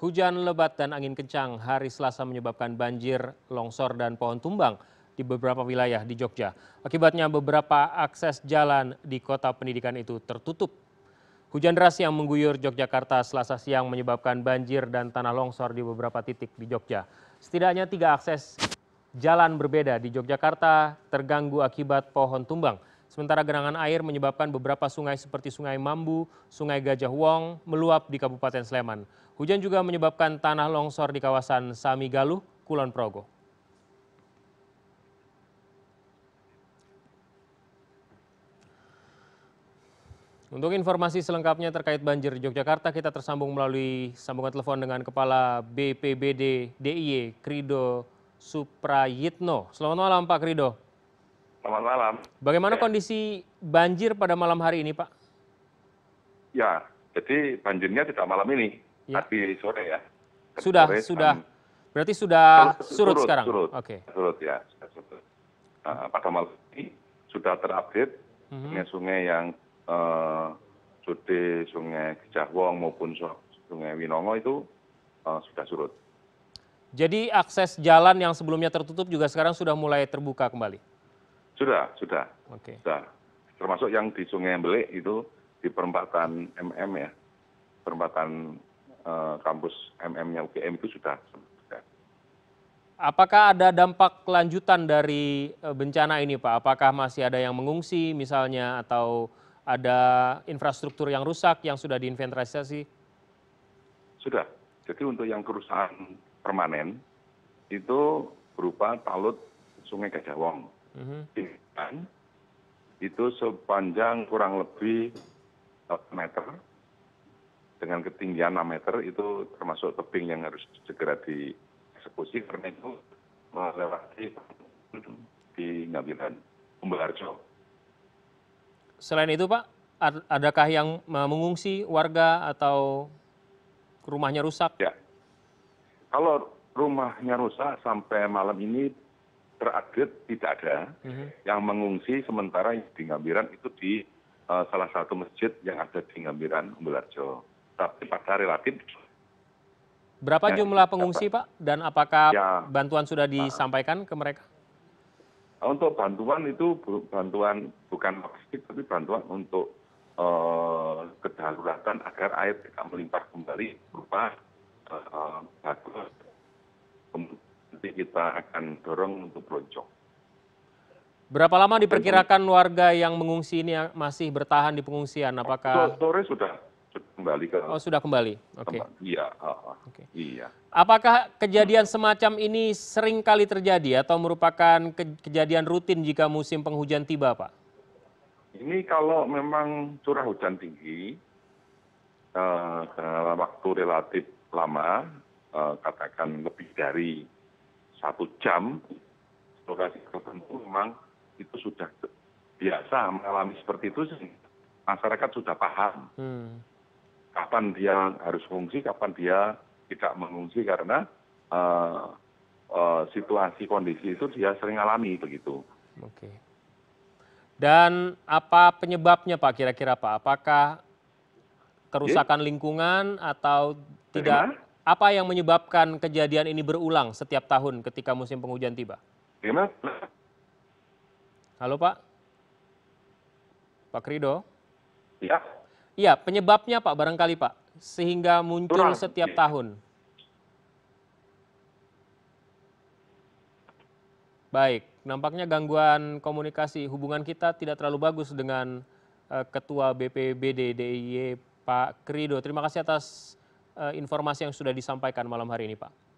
Hujan lebat dan angin kencang hari Selasa menyebabkan banjir, longsor, dan pohon tumbang di beberapa wilayah di Jogja. Akibatnya beberapa akses jalan di kota pendidikan itu tertutup. Hujan deras yang mengguyur Yogyakarta selasa siang menyebabkan banjir dan tanah longsor di beberapa titik di Jogja. Setidaknya tiga akses jalan berbeda di Yogyakarta terganggu akibat pohon tumbang. Sementara genangan air menyebabkan beberapa sungai seperti Sungai Mambu, Sungai Gajah Wong meluap di Kabupaten Sleman. Hujan juga menyebabkan tanah longsor di kawasan Samigalu, Kulon Progo. Untuk informasi selengkapnya terkait banjir di Yogyakarta, kita tersambung melalui sambungan telepon dengan Kepala BPBD DIY e, Krido Suprayitno. Selamat malam Pak Krido. Selamat malam. Bagaimana ya. kondisi banjir pada malam hari ini, Pak? Ya, jadi banjirnya tidak malam ini, ya. tapi sore ya. Ketika sudah, sore, sudah. Um, Berarti sudah surut, surut sekarang? Surut, Oke. Okay. surut ya. Sudah surut. Nah, pada malam ini sudah terupdate mhm. sungai-sungai yang uh, Sungai Gejahwong maupun Sungai Winongo itu uh, sudah surut. Jadi akses jalan yang sebelumnya tertutup juga sekarang sudah mulai terbuka kembali? sudah sudah termasuk yang di sungai embelik itu di perempatan mm ya perempatan eh, kampus mm nya UGM itu sudah Apakah ada dampak lanjutan dari eh, bencana ini, Pak? Apakah masih ada yang mengungsi misalnya atau ada infrastruktur yang rusak yang sudah diinventarisasi? Sudah. Jadi untuk yang kerusakan permanen itu berupa talut Sungai Gajah Wong itu sepanjang kurang lebih eh, meter dengan ketinggian 6 meter itu termasuk tebing yang harus segera dieksekusi karena itu melewati di Ngabilan, Umbarjo. Selain itu Pak, adakah yang mengungsi warga atau rumahnya rusak? Ya. Kalau rumahnya rusak sampai malam ini terupdate tidak ada mhm. yang mengungsi sementara di ngambiran itu di eh, salah satu masjid yang ada di ngambiran umbelarjo tapi pada relatif berapa ya, jumlah pengungsi pak dan apakah ya, bantuan sudah disampaikan ke mereka untuk bantuan itu bantuan bukan logistik tapi bantuan untuk uh, kedaruratan agar air tidak melimpah kembali berupa uh, nanti kita akan dorong untuk peloncok. Berapa lama diperkirakan warga yang mengungsi ini masih bertahan di pengungsian? Apakah sore sudah kembali ke Oh, sudah kembali. Oke. Okay. Iya, Oke. okay. Iya. Apakah kejadian semacam ini sering kali terjadi atau merupakan ke kejadian rutin jika musim penghujan tiba, Pak? Ini kalau memang curah hujan tinggi uh, dalam waktu relatif lama, uh, katakan lebih dari satu jam lokasi tertentu memang itu sudah biasa mengalami seperti itu masyarakat sudah paham hmm. kapan dia harus mengungsi kapan dia tidak mengungsi karena eh, eh, situasi kondisi itu dia sering alami begitu. Oke. Dan apa penyebabnya Pak kira-kira Pak? Apakah kerusakan lingkungan atau tidak? apa yang menyebabkan kejadian ini berulang setiap tahun ketika musim penghujan tiba? Gimana? Halo Pak? Pak Krido? Iya. Iya, penyebabnya Pak barangkali Pak, sehingga muncul Kurang. setiap tahun. Baik, nampaknya gangguan komunikasi hubungan kita tidak terlalu bagus dengan uh, Ketua BPBD DIY Pak Krido. Terima kasih atas Eh, informasi yang sudah disampaikan malam hari ini pak